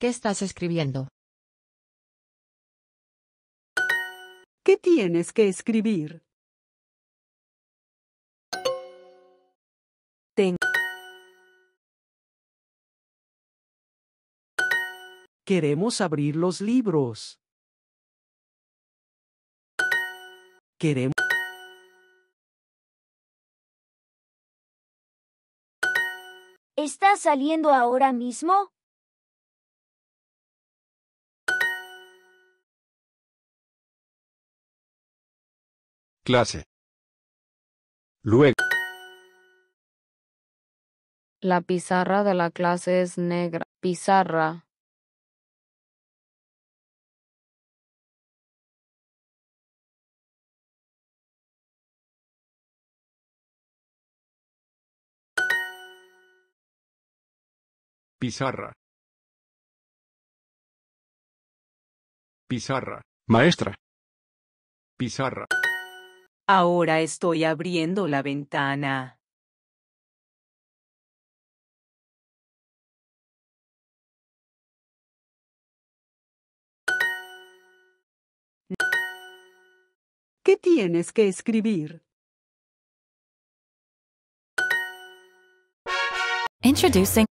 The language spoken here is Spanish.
¿Qué estás escribiendo? ¿Qué tienes que escribir? Tengo. Queremos abrir los libros. Queremos. ¿Estás saliendo ahora mismo? clase. Luego. La pizarra de la clase es negra. Pizarra. Pizarra. Pizarra. Maestra. Pizarra. Ahora estoy abriendo la ventana. ¿Qué tienes que escribir? Introducing